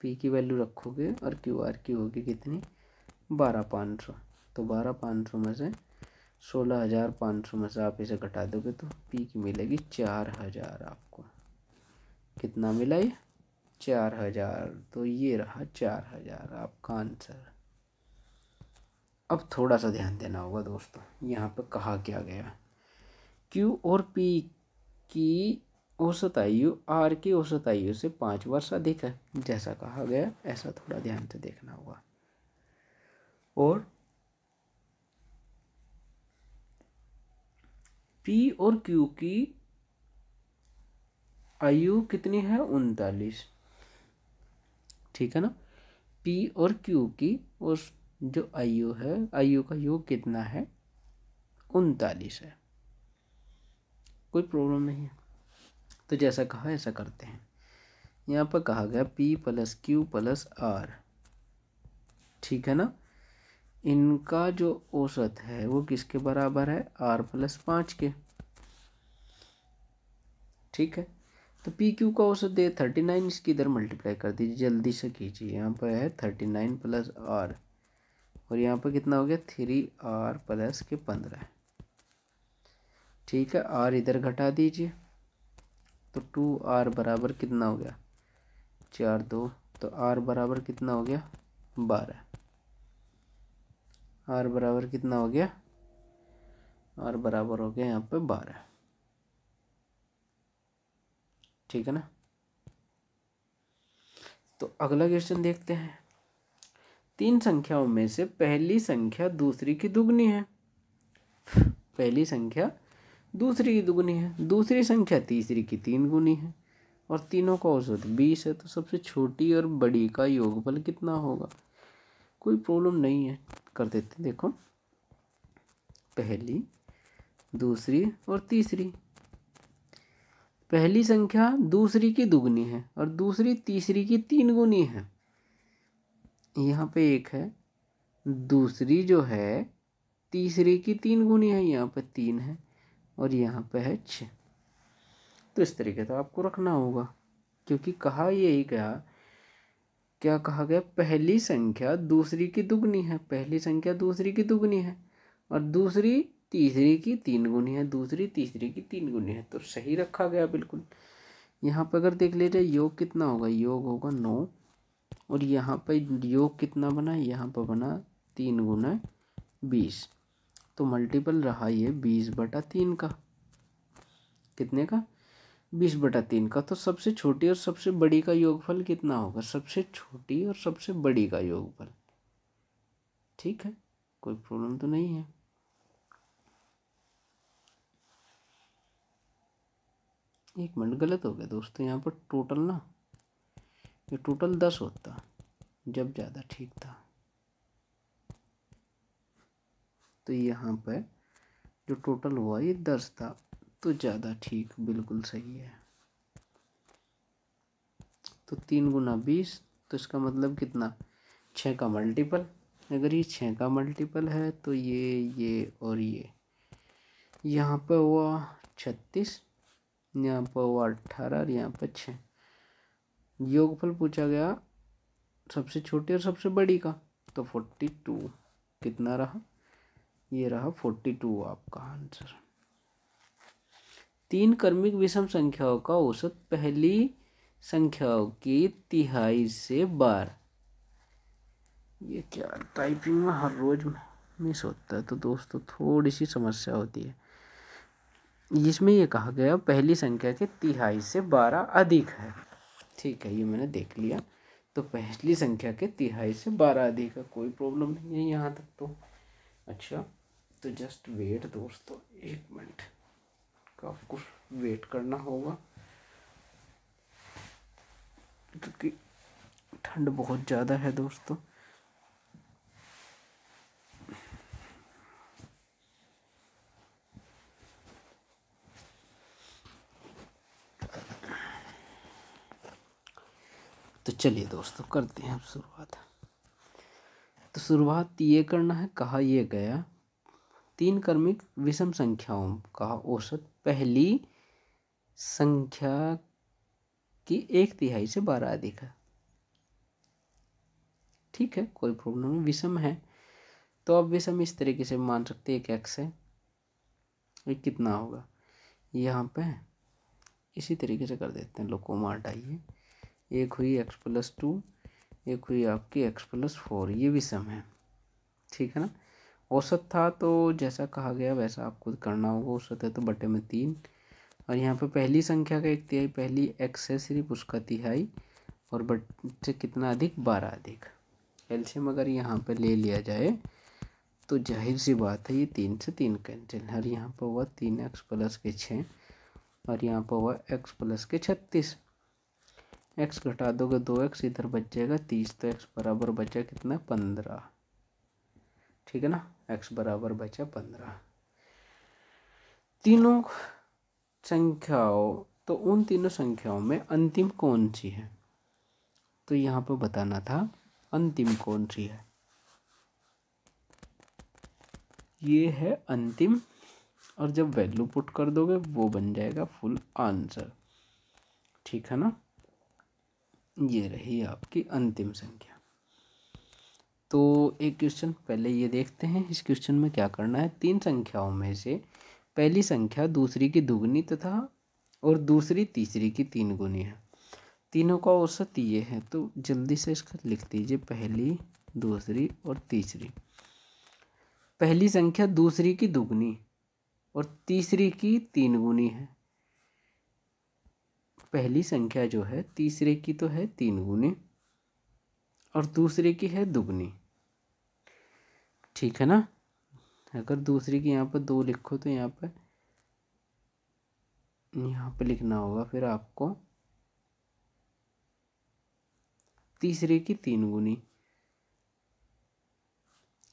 A: पी की वैल्यू रखोगे और क्यू आर की होगी कितनी बारह पाँच सौ तो बारह पाँच सौ में से सोलह हज़ार पाँच सौ में से आप इसे घटा दोगे तो पी की मिलेगी चार हज़ार आपको कितना मिला ये चार हजार तो ये रहा चार हजार आपका आंसर अब थोड़ा सा ध्यान देना होगा दोस्तों यहाँ पर कहा क्या गया क्यू और पी की औसत आयु आर की औसत आयु से पाँच वर्ष अधिक है जैसा कहा गया ऐसा थोड़ा ध्यान से देखना होगा और पी और क्यू की आयु कितनी है उनतालीस ठीक है ना पी और क्यू की उस जो आयु है आयु का योग कितना है उनतालीस है कोई प्रॉब्लम नहीं है तो जैसा कहा ऐसा करते हैं यहाँ पर कहा गया p plus q plus r ठीक है ना इनका जो औसत है वो किसके बराबर है आर प्लस पाँच के ठीक है तो पी क्यू का औसत दे थर्टी नाइन इसकी इधर मल्टीप्लाई कर दीजिए जल्दी से कीजिए यहाँ पर है थर्टी नाइन प्लस आर और यहाँ पर कितना हो गया थ्री आर प्लस के पंद्रह ठीक है आर इधर घटा दीजिए तो टू आर बराबर कितना हो गया चार दो तो आर बराबर कितना हो गया बारह आर बराबर कितना हो गया आर बराबर हो गया यहाँ पर बारह ठीक है ना तो अगला क्वेश्चन देखते हैं तीन संख्याओं में से पहली संख्या दूसरी की दुगनी है पहली संख्या दूसरी की दुगनी है दूसरी संख्या तीसरी की तीन गुनी है और तीनों का औसत बीस है तो सबसे छोटी और बड़ी का योगफल कितना होगा कोई प्रॉब्लम नहीं है कर देते देखो पहली दूसरी और तीसरी पहली संख्या दूसरी की दुगनी है और दूसरी तीसरी की तीन गुनी है यहाँ पे एक है दूसरी जो है तीसरी की तीन गुनी है यहाँ पे तीन है और यहाँ पे है छ तो इस तरीके से आपको रखना होगा क्योंकि कहा यही गया क्या कहा गया पहली संख्या दूसरी की दुगनी है पहली संख्या दूसरी की दुगनी है और दूसरी तीसरी की तीन गुनी है दूसरी तीसरी की तीन गुनी है तो सही रखा गया बिल्कुल यहाँ पर अगर देख लीजिए योग कितना होगा योग होगा नौ और यहाँ पर योग कितना बना यहाँ पर बना तीन गुना बीस तो मल्टीपल रहा ये बीस बटा तीन का कितने का बीस बटा तीन का तो सबसे छोटी और सबसे बड़ी का योगफल कितना होगा सबसे छोटी और सबसे बड़ी का योगफल ठीक है कोई प्रॉब्लम तो नहीं है एक मिनट गलत हो गया दोस्तों यहाँ पर टोटल ना ये टोटल दस होता जब ज़्यादा ठीक था तो यहाँ पर जो टोटल हुआ ये दस था तो ज़्यादा ठीक बिल्कुल सही है तो तीन गुना बीस तो इसका मतलब कितना छः का मल्टीपल अगर ये छः का मल्टीपल है तो ये ये और ये यहाँ पर हुआ छत्तीस यहाँ पर हुआ अट्ठारह और यहाँ पर छः योगफल पूछा गया सबसे छोटी और सबसे बड़ी का तो फोर्टी टू कितना रहा ये रहा फोर्टी टू आपका आंसर तीन कर्मिक विषम संख्याओं का औसत पहली संख्याओं की तिहाई से बार ये क्या टाइपिंग में हर रोज मिस होता है तो दोस्तों थोड़ी सी समस्या होती है जिसमें ये कहा गया पहली संख्या के तिहाई से बारह अधिक है ठीक है ये मैंने देख लिया तो पहली संख्या के तिहाई से बारह अधिक है कोई प्रॉब्लम नहीं है यहाँ तक तो अच्छा तो जस्ट वेट दोस्तों एक मिनट का कुछ वेट करना होगा क्योंकि ठंड बहुत ज़्यादा है दोस्तों चलिए दोस्तों तो करते हैं अब शुरुआत तो शुरुआत ये करना है कहा यह गया तीन क्रमिक विषम संख्याओं का औसत पहली संख्या की एक तिहाई से बारह अधिक है ठीक है कोई प्रॉब्लम नहीं विषम है तो आप विषम इस तरीके से मान सकते हैं एक एक्स है ये कितना होगा यहाँ पे इसी तरीके से कर देते हैं लोग को हटाइए एक हुई एक्स प्लस टू एक हुई आपकी एक्स प्लस फोर ये भी सम है ठीक है ना औसत था तो जैसा कहा गया वैसा आपको करना होगा औसत है तो बटे में तीन और यहाँ पे पहली संख्या का एक तिहाई पहली एक्स है सिर्फ उसका तिहाई और बट से कितना अधिक बारह अधिक एल्शियम अगर यहाँ पर ले लिया जाए तो जाहिर सी बात है ये तीन से तीन कैंसिल और यहाँ पर हुआ तीन एक्स प्लस के छः और यहाँ पर हुआ एक्स प्लस के छत्तीस एक्स घटा दोगे दो एक्स इधर बच जाएगा तीस तो एक्स बराबर बचा कितना पंद्रह ठीक है ना एक्स बराबर बचा पंद्रह तीनों संख्याओं तो उन तीनों संख्याओं में अंतिम कौन सी है तो यहाँ पर बताना था अंतिम कौन सी है ये है अंतिम और जब वैल्यू पुट कर दोगे वो बन जाएगा फुल आंसर ठीक है ना ये रही आपकी अंतिम संख्या तो एक क्वेश्चन पहले ये देखते हैं इस क्वेश्चन में क्या करना है तीन संख्याओं में से पहली संख्या दूसरी की दुगनी तथा और दूसरी तीसरी की तीन गुनी है तीनों का औसत ये है तो जल्दी से इसका लिख दीजिए पहली दूसरी और तीसरी पहली संख्या दूसरी की दुगनी और तीसरी की तीन गुनी है पहली संख्या जो है तीसरे की तो है तीन गुने और दूसरे की है दुगनी ठीक है ना अगर दूसरे की यहाँ पर दो लिखो तो यहाँ पर यहाँ पर लिखना होगा फिर आपको तीसरे की तीन गुनी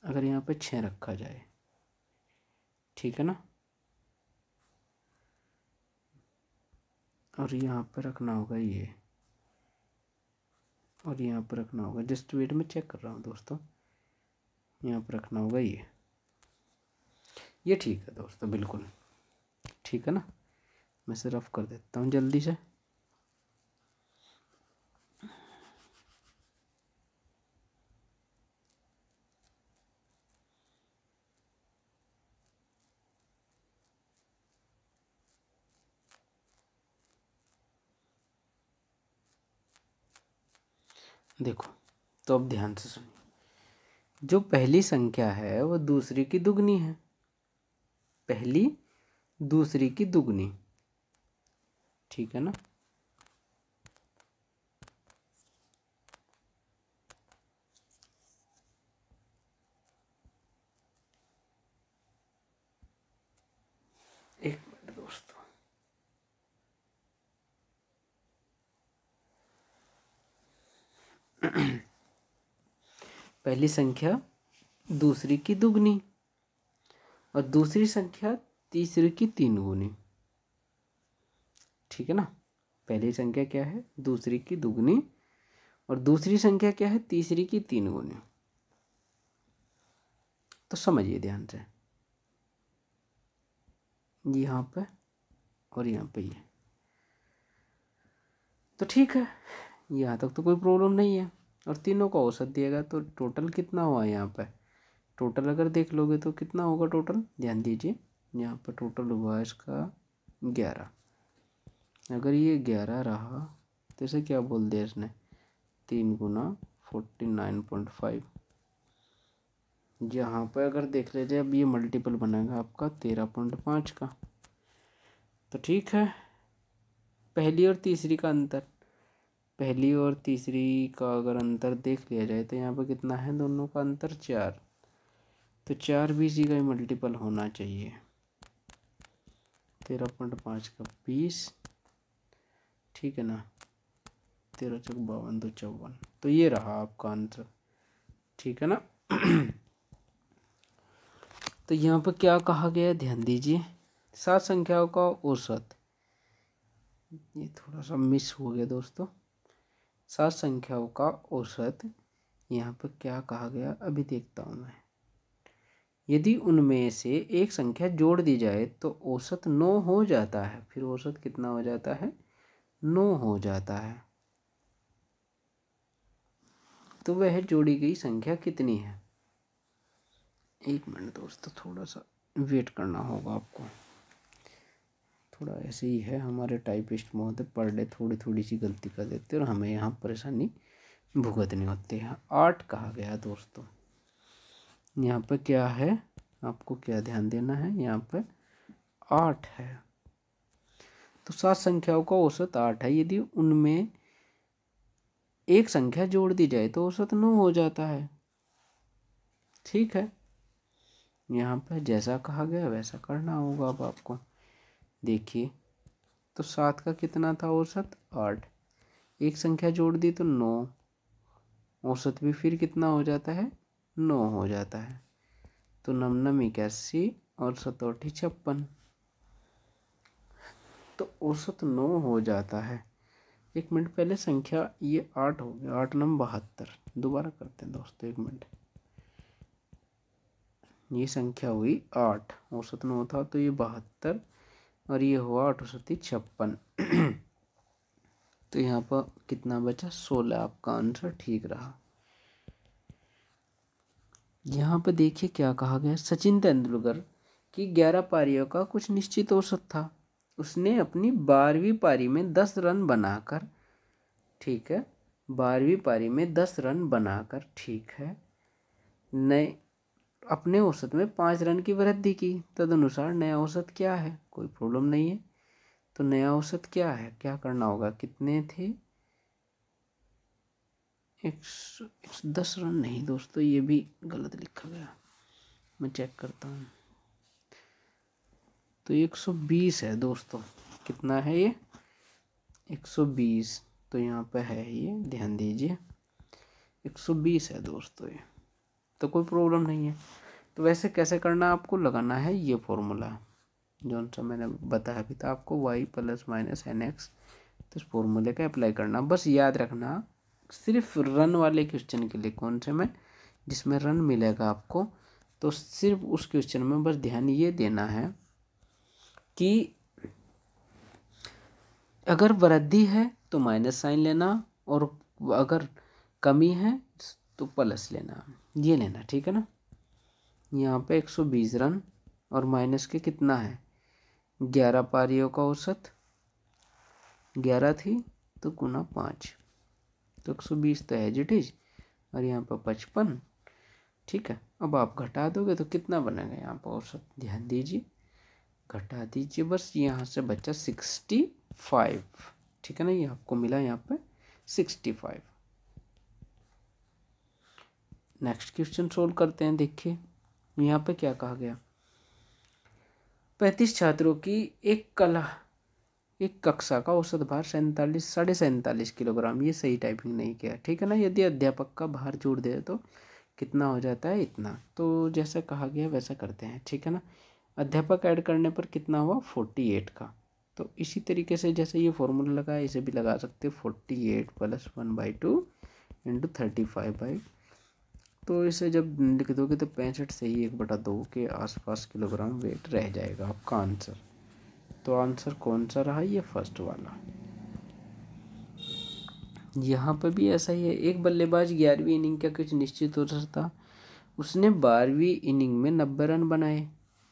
A: अगर यहाँ पर छः रखा जाए ठीक है ना और यहाँ पर रखना होगा ये और यहाँ पर रखना होगा जस्ट वेट में चेक कर रहा हूँ दोस्तों यहाँ पर रखना होगा ये ये ठीक है दोस्तों बिल्कुल ठीक है ना मैं से रफ कर देता हूँ जल्दी से देखो तो अब ध्यान से सुनिए जो पहली संख्या है वो दूसरी की दुगनी है पहली दूसरी की दुगनी ठीक है ना पहली संख्या दूसरी की दुगनी और दूसरी संख्या तीसरी की तीन गुनी ठीक है ना पहली संख्या क्या है दूसरी की दुगनी और दूसरी संख्या क्या है तीसरी की तीन गुनी तो समझिए ध्यान से यहाँ पे और यहाँ पे ये तो ठीक है यहाँ तक तो कोई प्रॉब्लम नहीं है और तीनों का औसत दिया गया तो टोटल कितना हुआ यहाँ पर टोटल अगर देख लोगे तो कितना होगा टोटल ध्यान दीजिए यहाँ पर टोटल हुआ इसका ग्यारह अगर ये ग्यारह रहा तो इसे क्या बोल दिया इसने तीन गुना फोर्टी नाइन पॉइंट फाइव यहाँ पर अगर देख लेते अब ये मल्टीपल बनेगा आपका तेरह पॉइंट पाँच का तो ठीक है पहली और तीसरी का अंतर पहली और तीसरी का अगर अंतर देख लिया जाए तो यहाँ पर कितना है दोनों का अंतर चार तो चार बीस जी का ही मल्टीपल होना चाहिए तेरह पॉइंट पाँच का बीस ठीक है ना तेरह चौक बावन दो चौवन तो ये रहा आपका आंसर ठीक है ना तो यहाँ पर क्या कहा गया है ध्यान दीजिए सात संख्याओं का औसत ये थोड़ा सा मिस हो गया दोस्तों सात संख्याओं का औसत यहाँ पर क्या कहा गया अभी देखता हूँ मैं यदि उनमें से एक संख्या जोड़ दी जाए तो औसत नौ हो जाता है फिर औसत कितना हो जाता है नौ हो जाता है तो वह जोड़ी गई संख्या कितनी है एक मिनट दोस्तों थोड़ा सा वेट करना होगा आपको थोड़ा ऐसे ही है हमारे टाइपिस्ट महोदय पर डे थोड़ी थोड़ी सी गलती कर देते हैं और हमें यहाँ परेशानी भुगतनी होती है आर्ट कहा गया दोस्तों यहाँ पर क्या है आपको क्या ध्यान देना है यहाँ पर आठ है तो सात संख्याओं का औसत आठ है यदि उनमें एक संख्या जोड़ दी जाए तो औसत नौ हो जाता है ठीक है यहाँ पर जैसा कहा गया वैसा करना होगा अब आपको देखिए तो सात का कितना था औसत आठ एक संख्या जोड़ दी तो नौ औसत भी फिर कितना हो जाता है नौ हो जाता है तो नमनम इक्यासी और सतौठी छप्पन तो औसत नौ हो जाता है एक मिनट पहले संख्या ये आठ हो गया आठ नम बहत्तर दोबारा करते हैं दोस्तों एक मिनट ये संख्या हुई आठ औसत नौ था तो ये बहत्तर और ये हुआ अठो छप्पन तो यहाँ पर कितना बचा सोलह आपका आंसर ठीक रहा यहाँ पर देखिए क्या कहा गया सचिन तेंदुलकर की ग्यारह पारियों का कुछ निश्चित औसत था उसने अपनी बारहवीं पारी में दस रन बनाकर ठीक है बारहवीं पारी में दस रन बनाकर ठीक है नए अपने औसत में पाँच रन की वृद्धि की तदनुसार नया औसत क्या है कोई प्रॉब्लम नहीं है तो नया औसत क्या है क्या करना होगा कितने थे एक सौ दस रन नहीं दोस्तों ये भी गलत लिखा गया मैं चेक करता हूँ तो एक सौ बीस है दोस्तों कितना है ये एक सौ बीस तो यहाँ पे है ये ध्यान दीजिए एक सौ बीस है दोस्तों ये तो कोई प्रॉब्लम नहीं है तो वैसे कैसे करना आपको लगाना है ये फॉर्मूला जो सा मैंने बताया अभी था आपको y plus minus n x तो इस फॉर्मूले का अप्लाई करना बस याद रखना सिर्फ रन वाले क्वेश्चन के लिए कौन से में जिसमें रन मिलेगा आपको तो सिर्फ उस क्वेश्चन में बस ध्यान ये देना है कि अगर वृद्धि है तो माइनस साइन लेना और अगर कमी है तो प्लस लेना ये लेना ठीक है ना यहाँ पे एक सौ बीस रन और माइनस के कितना है ग्यारह पारियों का औसत ग्यारह थी तो गुना पाँच तो एक सौ बीस तो है जिट इज और यहाँ पर पचपन ठीक है अब आप घटा दोगे तो कितना बनेगा यहाँ पर औसत ध्यान दीजिए घटा दीजिए बस यहाँ से बचा सिक्सटी फाइव ठीक है ना ये आपको मिला यहाँ पे sixty five next question solve करते हैं देखिए यहाँ पे क्या कहा गया पैंतीस छात्रों की एक कला एक कक्षा का औसत भार सैंतालीस साढ़े सैंतालीस किलोग्राम ये सही टाइपिंग नहीं किया ठीक है ना यदि अध्यापक का भार जोड़ दे तो कितना हो जाता है इतना तो जैसा कहा गया वैसा करते हैं ठीक है ना अध्यापक ऐड करने पर कितना हुआ फोर्टी एट का तो इसी तरीके से जैसे ये फॉर्मूला लगा इसे भी लगा सकते forty eight plus one by two into thirty five by तो इसे जब लिख दोगे तो पैंसठ से ही एक बटा दो के आसपास किलोग्राम वेट रह जाएगा आपका आंसर तो आंसर कौन सा रहा ये फर्स्ट वाला यहाँ पर भी ऐसा ही है एक बल्लेबाज ग्यारहवीं इनिंग का कुछ निश्चित औसत था उसने बारहवीं इनिंग में नब्बे रन बनाए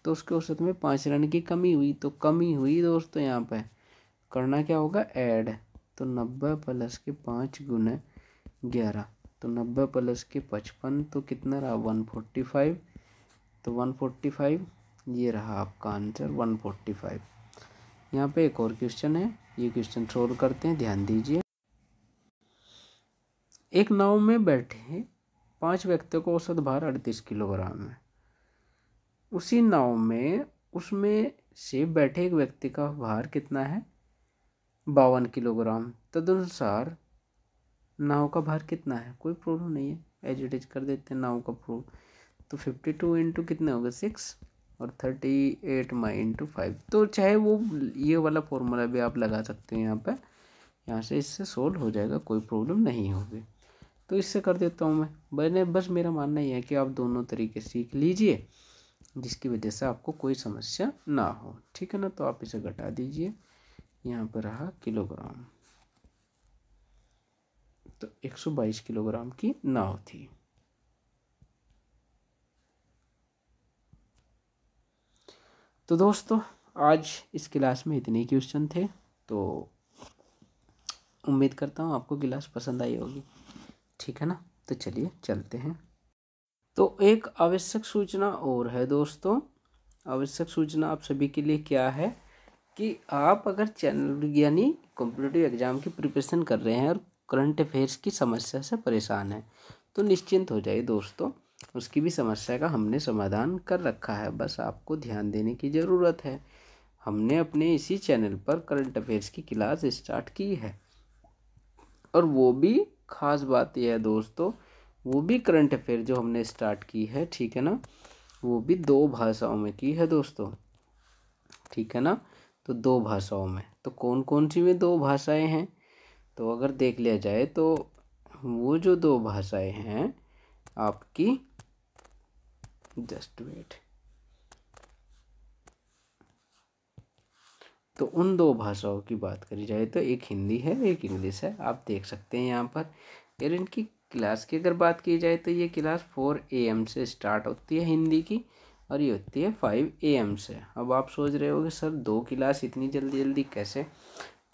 A: तो उसके औसत में पाँच रन की कमी हुई तो कमी हुई दोस्तों यहाँ पर करना क्या होगा ऐड तो नब्बे प्लस के पाँच गुना ग्यारह तो नब्बे प्लस के पचपन तो कितना रहा वन फोर्टी फाइव तो वन फोर्टी फाइव ये रहा आपका आंसर वन फोर्टी फाइव यहाँ पे एक और क्वेश्चन है ये क्वेश्चन सोल्व करते हैं ध्यान दीजिए एक नाव में बैठे पांच व्यक्तियों का औसत भार अड़तीस किलोग्राम है उसी नाव में उसमें से बैठे एक व्यक्ति का भार कितना है बावन किलोग्राम तदनुसार नाव का भार कितना है कोई प्रॉब्लम नहीं है एज इट इज कर देते हैं नाव का प्रूफ तो फिफ्टी टू इंटू कितने हो गए सिक्स और thirty eight my into five तो चाहे वो ये वाला फॉर्मूला भी आप लगा सकते हो यहाँ पर यहाँ से इससे सोल्व हो जाएगा कोई प्रॉब्लम नहीं होगी तो इससे कर देता हूँ मैं मैंने बस मेरा मानना ये है कि आप दोनों तरीके सीख लीजिए जिसकी वजह से आपको कोई समस्या ना हो ठीक है ना तो आप इसे घटा दीजिए यहाँ पर रहा किलोग्राम तो 122 किलोग्राम की नाव थी तो दोस्तों आज इस क्लास में इतने क्वेश्चन थे तो उम्मीद करता हूँ आपको क्लास पसंद आई होगी ठीक है ना तो चलिए चलते हैं तो एक आवश्यक सूचना और है दोस्तों आवश्यक सूचना आप सभी के लिए क्या है कि आप अगर चैनल यानी कॉम्पिटेटिव एग्ज़ाम की प्रिपरेशन कर रहे हैं और करंट अफेयर्स की समस्या से परेशान है तो निश्चिंत हो जाइए दोस्तों उसकी भी समस्या का हमने समाधान कर रखा है बस आपको ध्यान देने की ज़रूरत है हमने अपने इसी चैनल पर करंट अफेयर्स की क्लास स्टार्ट की है और वो भी खास बात यह है दोस्तों वो भी करंट अफेयर जो हमने स्टार्ट की है ठीक है ना वो भी दो भाषाओं में की है दोस्तों ठीक है ना तो दो भाषाओं में तो कौन कौन सी में दो भाषाएं हैं तो अगर देख लिया जाए तो वो जो दो भाषाएं हैं आपकी जस्ट वेट तो उन दो भाषाओं की बात करी जाए तो एक हिंदी है एक इंग्लिश है आप देख सकते हैं यहाँ पर यार इनकी क्लास की अगर बात की जाए तो ये क्लास फोर ए एम से स्टार्ट होती है हिंदी की और ये होती है फाइव ए एम से अब आप सोच रहे हो कि सर दो क्लास इतनी जल्दी जल्दी कैसे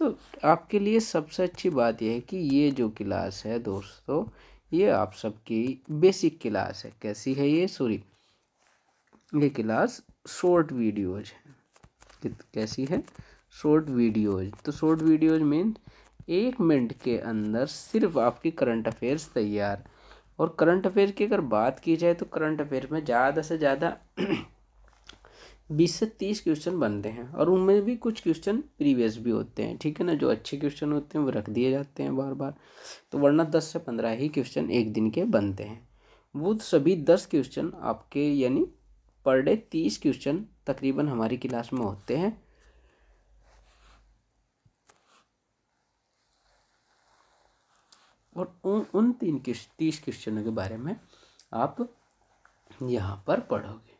A: तो आपके लिए सबसे अच्छी बात यह है कि ये जो क्लास है दोस्तों ये आप सबकी बेसिक क्लास है कैसी है ये सॉरी ये क्लास शॉर्ट वीडियोज है कैसी है शॉर्ट वीडियोज तो शॉर्ट वीडियोज मीन एक मिनट के अंदर सिर्फ आपकी करंट अफेयर्स तैयार और करंट अफेयर की अगर बात की जाए तो करंट अफेयर में ज़्यादा से ज़्यादा बीस से तीस क्वेश्चन बनते हैं और उनमें भी कुछ क्वेश्चन प्रीवियस भी होते हैं ठीक है ना जो अच्छे क्वेश्चन होते हैं वो रख दिए जाते हैं बार बार तो वरना दस से पंद्रह ही क्वेश्चन एक दिन के बनते हैं वो सभी दस क्वेश्चन आपके यानी पर डे तीस क्वेश्चन तकरीबन हमारी क्लास में होते हैं और उन उन तीन तीस क्वेश्चनों के बारे में आप यहाँ पर पढ़ोगे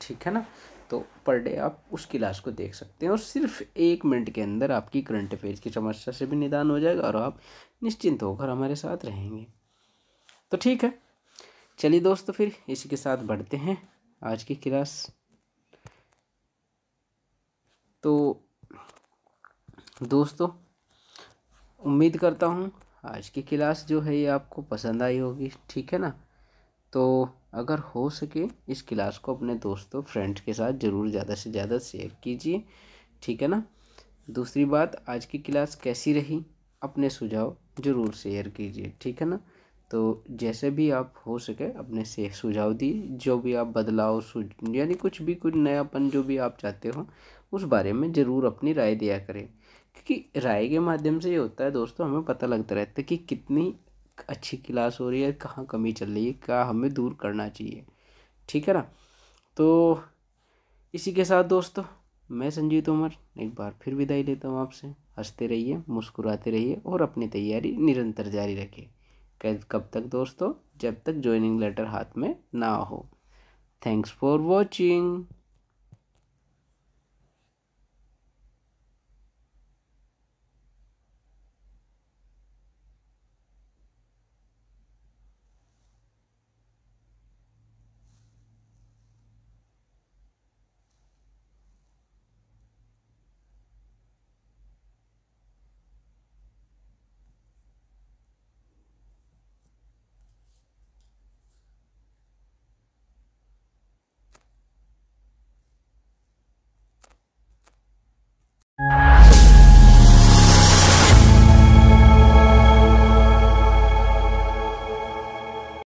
A: ठीक है ना तो पर डे आप उस क्लास को देख सकते हैं और सिर्फ एक मिनट के अंदर आपकी करंट अफेयर्स की समस्या से भी निदान हो जाएगा और आप निश्चिंत होकर हमारे साथ रहेंगे तो ठीक है चलिए दोस्तों तो फिर इसी के साथ बढ़ते हैं आज की क्लास तो दोस्तों उम्मीद करता हूँ आज की क्लास जो है ये आपको पसंद आई होगी ठीक है ना तो अगर हो सके इस क्लास को अपने दोस्तों फ्रेंड्स के साथ ज़रूर ज़्यादा से ज़्यादा शेयर कीजिए ठीक है ना दूसरी बात आज की क्लास कैसी रही अपने सुझाव ज़रूर शेयर कीजिए ठीक है ना तो जैसे भी आप हो सके अपने से सुझाव दिए जो भी आप बदलाव यानी कुछ भी कुछ नयापन जो भी आप चाहते हो उस बारे में ज़रूर अपनी राय दिया करें क्योंकि राय के माध्यम से ये होता है दोस्तों हमें पता लगता रहता है कि कितनी अच्छी क्लास हो रही है कहाँ कमी चल रही है क्या हमें दूर करना चाहिए ठीक है ना तो इसी के साथ दोस्तों मैं संजीव तोमर एक बार फिर विदाई लेता हूँ आपसे हंसते रहिए मुस्कुराते रहिए और अपनी तैयारी निरंतर जारी रखिए कब तक दोस्तों जब तक ज्वाइनिंग लेटर हाथ में ना हो थैंक्स फॉर वॉचिंग